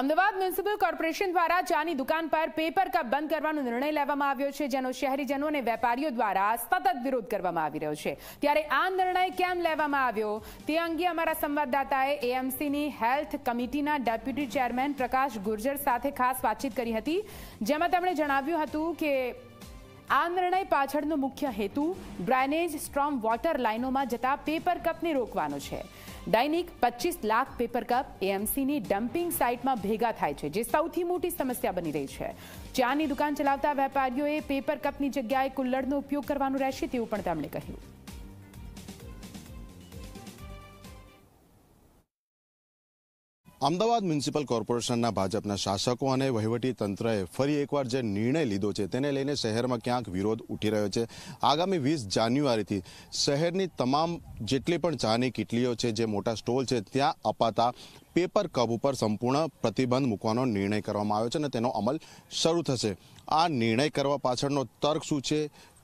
Ahmedabad municipal corporation દ્વારા ચાની દુકાન પર પેપર કપ બંધ કરવાનો નિર્ણય લેવામાં આવ્યો છે જેનો શહેરીજનો અને વેપારીઓ દ્વારા સતત વિરોધ કરવામાં આવી રહ્યો છે ત્યારે આ નિર્ણય કેમ લેવામાં આવ્યો તે અંગે અમારા સંવાદદાતાએ એએમસીની હેલ્થ કમિટીના ડેપ્યુટી ચેરમેન પ્રકાશ ગુર્જર સાથે ખાસ વાતચીત કરી હતી જેમાં તેમણે જણાવ્યું હતું કે આ નિર્ણય પાછળનો મુખ્ય હેતુ ડ્રેનેજ સ્ટ્રોમ વોટર લાઇનોમાં જતા પેપર કપને રોકવાનો છે દૈનિક પચીસ લાખ પેપર કપ એએમસીની ડમ્પિંગ સાઇટમાં ભેગા થાય છે જે સૌથી મોટી સમસ્યા બની રહી છે ચાની દુકાન ચલાવતા વેપારીઓએ પેપર કપની જગ્યાએ કુલ્લડનો ઉપયોગ કરવાનો રહેશે તેવું પણ તેમણે કહ્યું અમદાવાદ મ્યુનિસિપલ કોર્પોરેશનના ભાજપના શાસકો અને વહીવટી તંત્રએ ફરી એકવાર જે નિર્ણય લીધો છે તેને લઈને શહેરમાં ક્યાંક વિરોધ ઉઠી રહ્યો છે આગામી વીસ જાન્યુઆરીથી શહેરની તમામ જેટલી પણ ચાની કીટલીઓ છે જે મોટા સ્ટોલ છે ત્યાં અપાતા પેપર કપ ઉપર સંપૂર્ણ પ્રતિબંધ મૂકવાનો નિર્ણય કરવામાં આવ્યો છે અને તેનો અમલ શરૂ થશે આ નિર્ણય કરવા પાછળનો તર્ક શું છે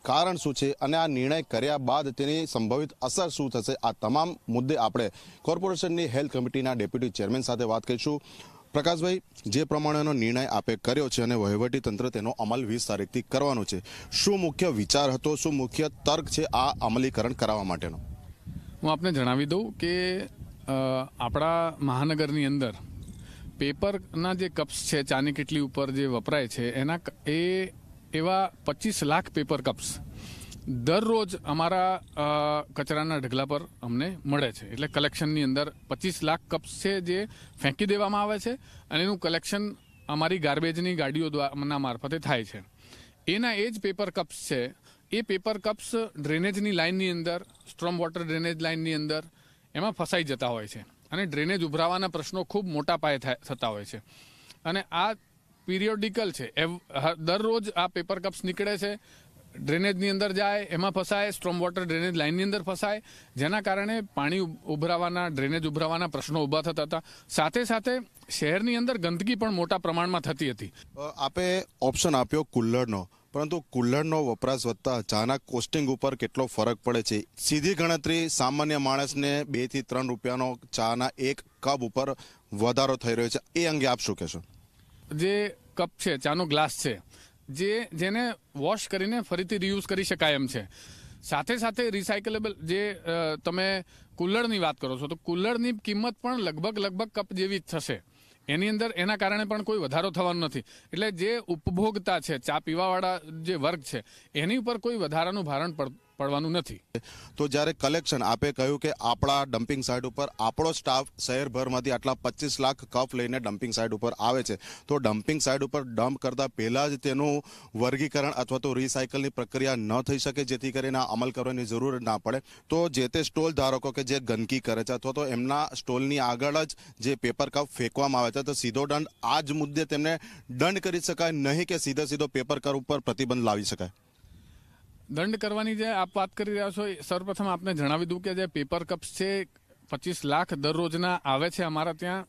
કારણ શું છે અને આ નિર્ણય કર્યા બાદ તેની સંભવિત અસર શું થશે આ તમામ મુદ્દે આપણે કોર્પોરેશનની હેલ્થ કમિટીના ડેપ્યુટી ચેરમેન સાથે વાત કરીશું પ્રકાશભાઈ જે પ્રમાણેનો નિર્ણય આપે કર્યો છે અને વહીવટી તંત્ર તેનો અમલ વીસ તારીખથી કરવાનો છે શું મુખ્ય વિચાર હતો શું મુખ્ય તર્ક છે આ અમલીકરણ કરાવવા માટેનો હું આપને જણાવી દઉં કે આપણા મહાનગરની અંદર પેપરના જે કપ્સ છે ચાની કેટલી ઉપર જે વપરાય છે એના એ એવા પચીસ લાખ પેપર કપ્સ દરરોજ અમારા કચરાના ઢગલા પર અમને મળે છે એટલે કલેક્શનની અંદર પચીસ લાખ કપ્સ છે જે ફેંકી દેવામાં આવે છે અને એનું કલેક્શન અમારી ગાર્બેજની ગાડીઓ દ્વારા મારફતે થાય છે એના એ જ પેપર કપ્સ છે એ પેપર કપ્સ ડ્રેનેજની લાઇનની અંદર સ્ટ્રોમ વોટર ડ્રેનેજ લાઇનની અંદર એમાં ફસાઈ જતા હોય છે અને ડ્રેનેજ ઉભરાવાના પ્રશ્નો ખૂબ મોટા પાયે થતા હોય છે અને આ પિરિયોડિકલ છે દરરોજ આ પેપર કપ્સ નીકળે છે ડ્રેનેજની અંદર જાય એમાં ફસાય સ્ટ્રોમ વોટર ડ્રેનેજ લાઇનની અંદર ફસાય જેના કારણે પાણી ઉભરાવાના ડ્રેનેજ ઉભરાવાના પ્રશ્નો ઊભા થતા હતા સાથે સાથે શહેરની અંદર ગંદકી પણ મોટા પ્રમાણમાં થતી હતી આપે ઓપ્શન આપ્યો કુલ્લરનો પરંતુ કુલ્લરનો વપરાશ વધતા ચાના કોસ્ટિંગ ઉપર કેટલો ફરક પડે છે સીધી ગણતરી સામાન્ય માણસને બે થી ત્રણ રૂપિયાનો ચાના એક કપ ઉપર વધારો થઈ રહ્યો છે એ અંગે આપ શું કહેશો જે કપ છે ચાનો ગ્લાસ છે જે જેને વોશ કરીને ફરીથી રિયુઝ કરી શકાય એમ છે સાથે સાથે રિસાયકલેબલ જે તમે કુલ્લડની વાત કરો છો તો કુલ્લરની કિંમત પણ લગભગ લગભગ કપ જેવી જ થશે એની અંદર એના કારણે પણ કોઈ વધારો થવાનો નથી એટલે જે ઉપભોગતા છે ચા પીવાવાળા જે વર્ગ છે એની ઉપર કોઈ વધારાનું ભારણ પડવાનું નથી તો જ્યારે કલેક્શન આપે કહ્યું કે આપણા ડમ્પિંગ સાઇટ ઉપર આપણો સ્ટાફ શહેરભરમાંથી આટલા પચીસ લાખ કફ લઈને ડમ્પિંગ સાઇટ ઉપર આવે છે તો ડમ્પિંગ સાઇટ ઉપર ડમ્પ કરતાં પહેલાં જ તેનું વર્ગીકરણ અથવા તો રિસાયકલની પ્રક્રિયા ન થઈ શકે જેથી કરીને અમલ કરવાની જરૂર ના પડે તો જે તે સ્ટોલ ધારકો કે જે ગંદકી કરે છે અથવા તો એમના સ્ટોલની આગળ જ જે પેપર કપ ફેંકવામાં આવે છે તો સીધો દંડ આ જ મુદ્દે તેમને દંડ કરી શકાય નહીં કે સીધા સીધો પેપર કપ ઉપર પ્રતિબંધ લાવી શકાય દંડ કરવાની જે આપ વાત કરી રહ્યા છો સર્વપ્રથમ આપને જણાવી દઉં કે જે પેપર કપ્સ છે પચીસ લાખ દરરોજના આવે છે અમારા ત્યાં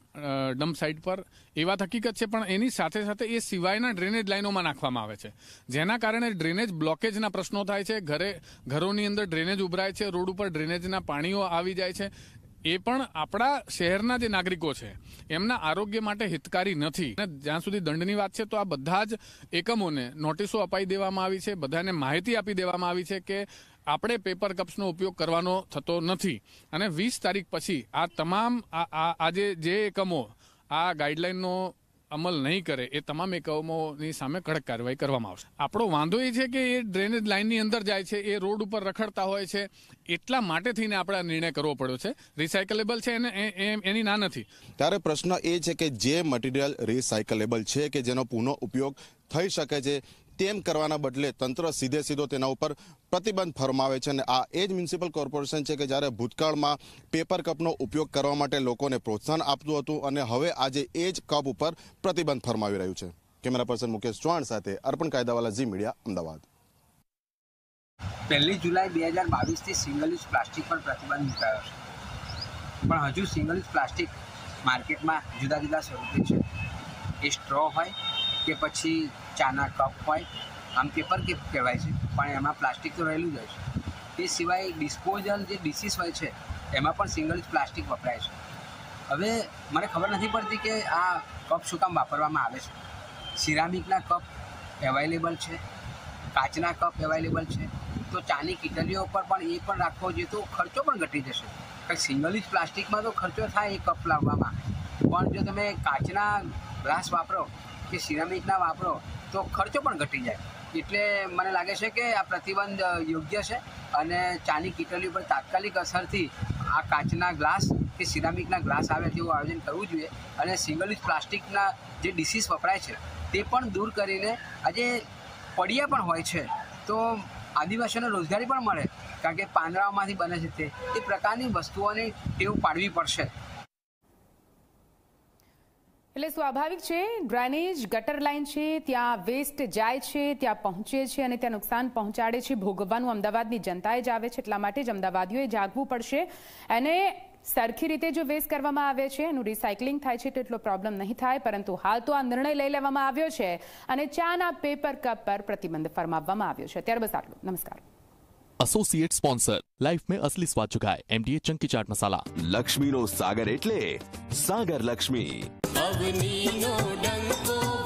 ડમ્પ સાઇટ પર એ વાત હકીકત છે પણ એની સાથે સાથે એ સિવાયના ડ્રેનેજ લાઇનોમાં નાખવામાં આવે છે જેના કારણે ડ્રેનેજ બ્લોકેજના પ્રશ્નો થાય છે ઘરે ઘરોની અંદર ડ્રેનેજ ઉભરાય છે રોડ ઉપર ડ્રેનેજના પાણીઓ આવી જાય છે એ પણ આપણા શહેરના જે નાગરિકો છે એમના આરોગ્ય માટે હિતકારી નથી અને જ્યાં સુધી દંડની વાત છે તો આ બધા જ એકમોને નોટિસો અપાઈ દેવામાં આવી છે બધાને માહિતી આપી દેવામાં આવી છે કે આપણે પેપર કપ્સનો ઉપયોગ કરવાનો થતો નથી અને વીસ તારીખ પછી આ તમામ આ આજે જે એકમો આ ગાઈડલાઇનનો અમલ નહીં કરે એ તમામ એકમોની સામે કડક કાર્યવાહી કરવામાં આવશે આપણો વાંધો એ છે કે એ ડ્રેનેજ લાઇનની અંદર જાય છે એ રોડ ઉપર રખડતા હોય છે એટલા માટે થઈને આપણે આ નિર્ણય કરવો પડ્યો છે રિસાયકલેબલ છે એને એની ના નથી ત્યારે પ્રશ્ન એ છે કે જે મટીરિયલ રિસાયકલેબલ છે કે જેનો પુનઃ ઉપયોગ થઈ શકે છે તેમ કરવાના બદલે તંત્ર સીધે સીધો તેના ઉપર પ્રતિબંધ ફરમાવે છે અને આ એ જ મ્યુનિસિપલ કોર્પોરેશન છે કે જ્યારે ભૂતકાળમાં પેપર કપનો ઉપયોગ કરવા માટે લોકોને પ્રોત્સાહન આપતું હતું અને હવે આજે એ જ કપ ઉપર પ્રતિબંધ ફરમાવી રહ્યું છે કેમેરા પર્સન મુકેશ ચૌહાણ સાથે અર્પણ કાયદાવાલા ઝી મીડિયા અમદાવાદ પહેલી જુલાઈ બે હજાર બાવીસથી સિંગલ યુઝ પ્લાસ્ટિક પર પ્રતિબંધ મુકાયો છે પણ હજુ સિંગલ યુઝ પ્લાસ્ટિક માર્કેટમાં જુદા જુદા સ્વરૂપે છે એ સ્ટ્રો હોય કે પછી ચાના કપ હોય આમ પેપર કેપ કહેવાય છે પણ એમાં પ્લાસ્ટિક તો રહેલું જ હોય છે તે સિવાય ડિસ્પોઝલ જે ડીસીસ હોય છે એમાં પણ સિંગલ જ પ્લાસ્ટિક વપરાય છે હવે મને ખબર નથી પડતી કે આ કપ શું કામ વાપરવામાં આવે છે સિરામિકના કપ એવાઇલેબલ છે કાચના કપ એવાઇલેબલ છે તો ચાની કિટલીઓ પર પણ એ પણ રાખવો જોઈએ તો ખર્ચો પણ ઘટી જશે કારણ સિંગલ જ પ્લાસ્ટિકમાં તો ખર્ચો થાય એ કપ લાવવામાં પણ જો તમે કાચના ગ્લાસ વાપરો કે સિરામિકના વાપરો તો ખર્ચો પણ ઘટી જાય એટલે મને લાગે છે કે આ પ્રતિબંધ યોગ્ય છે અને ચાની કીટલી ઉપર તાત્કાલિક અસરથી આ કાચના ગ્લાસ કે સિરામિકના ગ્લાસ આવે તેવું આયોજન કરવું જોઈએ અને સિંગલ યુઝ પ્લાસ્ટિકના જે ડિસીઝ વપરાય છે તે પણ દૂર કરીને આજે પડિયા પણ હોય છે તો આદિવાસીઓને રોજગારી પણ મળે કારણ કે પાંદડાઓમાંથી બને છે તે પ્રકારની વસ્તુઓની ટેવ પાડવી પડશે એટલે સ્વાભાવિક છે ડ્રેનેજ ગટર લાઇન છે ત્યાં વેસ્ટ જાય છે ત્યાં પહોંચે છે અને ત્યાં નુકસાન પહોંચાડે છે ભોગવવાનું અમદાવાદની જનતાએ જ આવે છે એટલા માટે જ અમદાવાદીઓએ જાગવું પડશે અને સરખી રીતે જો વેસ્ટ કરવામાં આવે છે એનું રિસાયકલિંગ થાય છે તેટલો પ્રોબ્લેમ નહીં થાય પરંતુ હાલ તો આ નિર્ણય લઈ લેવામાં આવ્યો છે અને ચાના પેપર કપ પર પ્રતિબંધ ફરમાવવામાં આવ્યો છે અત્યારે બસ આટલું નમસ્કાર એસોસિએટ સ્પોન્સર લાઈફ મેં અસલી સ્વાદ ચુકાય એમડીએ ચંકી ચાટ મસાલા લક્ષ્મીનો સાગર એટલે સાગર લક્ષ્મી અવનીનો ડંકો